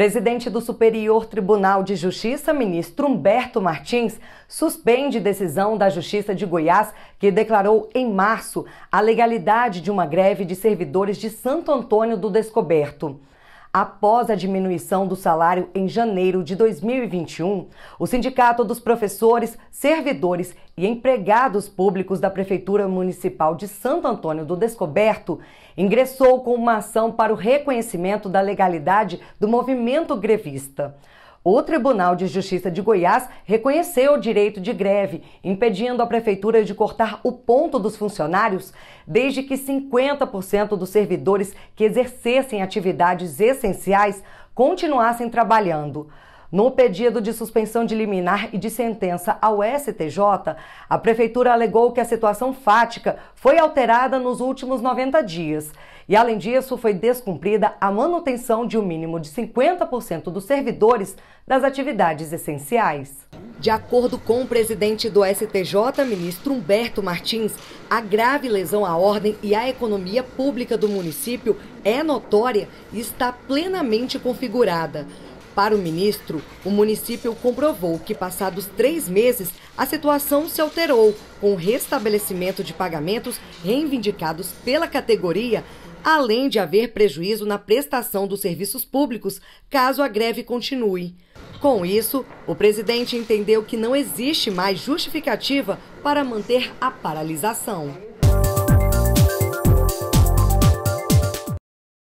Presidente do Superior Tribunal de Justiça, ministro Humberto Martins, suspende decisão da Justiça de Goiás que declarou em março a legalidade de uma greve de servidores de Santo Antônio do Descoberto. Após a diminuição do salário em janeiro de 2021, o Sindicato dos Professores, Servidores e Empregados Públicos da Prefeitura Municipal de Santo Antônio do Descoberto ingressou com uma ação para o reconhecimento da legalidade do movimento grevista. O Tribunal de Justiça de Goiás reconheceu o direito de greve, impedindo a prefeitura de cortar o ponto dos funcionários desde que 50% dos servidores que exercessem atividades essenciais continuassem trabalhando. No pedido de suspensão de liminar e de sentença ao STJ, a prefeitura alegou que a situação fática foi alterada nos últimos 90 dias e além disso, foi descumprida a manutenção de um mínimo de 50% dos servidores das atividades essenciais. De acordo com o presidente do STJ, ministro Humberto Martins, a grave lesão à ordem e à economia pública do município é notória e está plenamente configurada. Para o ministro, o município comprovou que, passados três meses, a situação se alterou, com o restabelecimento de pagamentos reivindicados pela categoria além de haver prejuízo na prestação dos serviços públicos caso a greve continue. Com isso, o presidente entendeu que não existe mais justificativa para manter a paralisação.